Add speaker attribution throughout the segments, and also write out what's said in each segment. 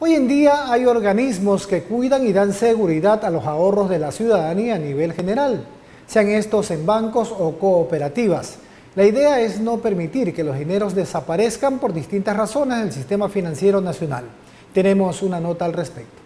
Speaker 1: Hoy en día hay organismos que cuidan y dan seguridad a los ahorros de la ciudadanía a nivel general, sean estos en bancos o cooperativas. La idea es no permitir que los dineros desaparezcan por distintas razones del sistema financiero nacional. Tenemos una nota al respecto.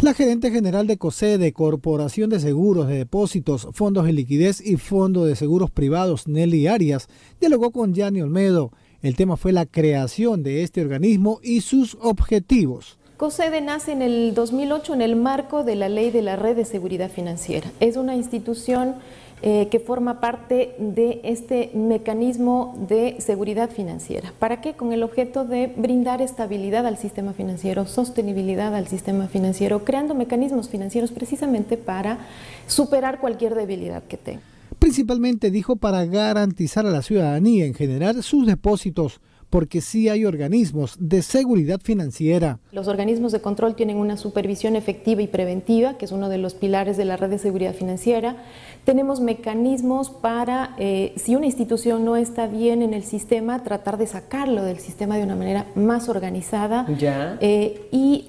Speaker 1: La gerente general de COSEDE, Corporación de Seguros de Depósitos, Fondos de Liquidez y Fondo de Seguros Privados, Nelly Arias, dialogó con Yanni Olmedo, el tema fue la creación de este organismo y sus objetivos.
Speaker 2: COSEDE nace en el 2008 en el marco de la Ley de la Red de Seguridad Financiera. Es una institución eh, que forma parte de este mecanismo de seguridad financiera. ¿Para qué? Con el objeto de brindar estabilidad al sistema financiero, sostenibilidad al sistema financiero, creando mecanismos financieros precisamente para superar cualquier debilidad que tenga
Speaker 1: principalmente dijo para garantizar a la ciudadanía en general sus depósitos, porque sí hay organismos de seguridad financiera.
Speaker 2: Los organismos de control tienen una supervisión efectiva y preventiva, que es uno de los pilares de la red de seguridad financiera. Tenemos mecanismos para, eh, si una institución no está bien en el sistema, tratar de sacarlo del sistema de una manera más organizada. Ya. Eh, y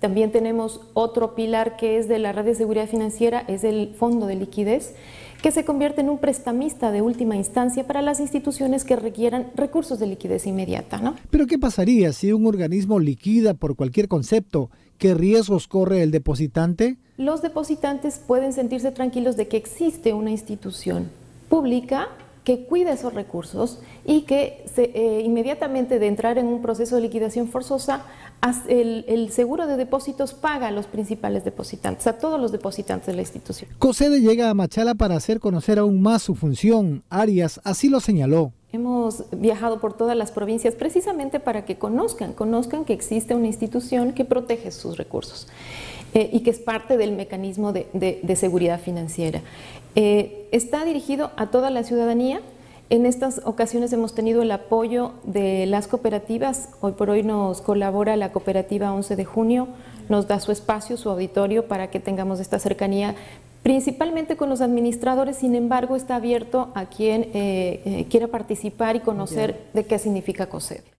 Speaker 2: también tenemos otro pilar que es de la red de seguridad financiera, es el fondo de liquidez, que se convierte en un prestamista de última instancia para las instituciones que requieran recursos de liquidez inmediata.
Speaker 1: Pero ¿qué pasaría si un organismo liquida por cualquier concepto? ¿Qué riesgos corre el depositante?
Speaker 2: Los depositantes pueden sentirse tranquilos de que existe una institución pública que cuida esos recursos y que eh, inmediatamente de entrar en un proceso de liquidación forzosa, el, el, seguro de depósitos paga a los principales depositantes, a todos los depositantes de la institución.
Speaker 1: COSEDE llega a Machala para hacer conocer aún más su función. Arias así lo señaló.
Speaker 2: Hemos viajado por todas las provincias precisamente para que conozcan, conozcan que existe una institución que protege sus recursos. Eh, y que es parte del mecanismo de, seguridad financiera. Eh, está dirigido a toda la ciudadanía. En estas ocasiones hemos tenido el apoyo de las cooperativas. Hoy por hoy nos colabora la cooperativa 11 de junio, nos da su espacio, su auditorio para que tengamos esta cercanía principalmente con los administradores, sin embargo está abierto a quien eh, quiera participar y conocer de qué significa COSED.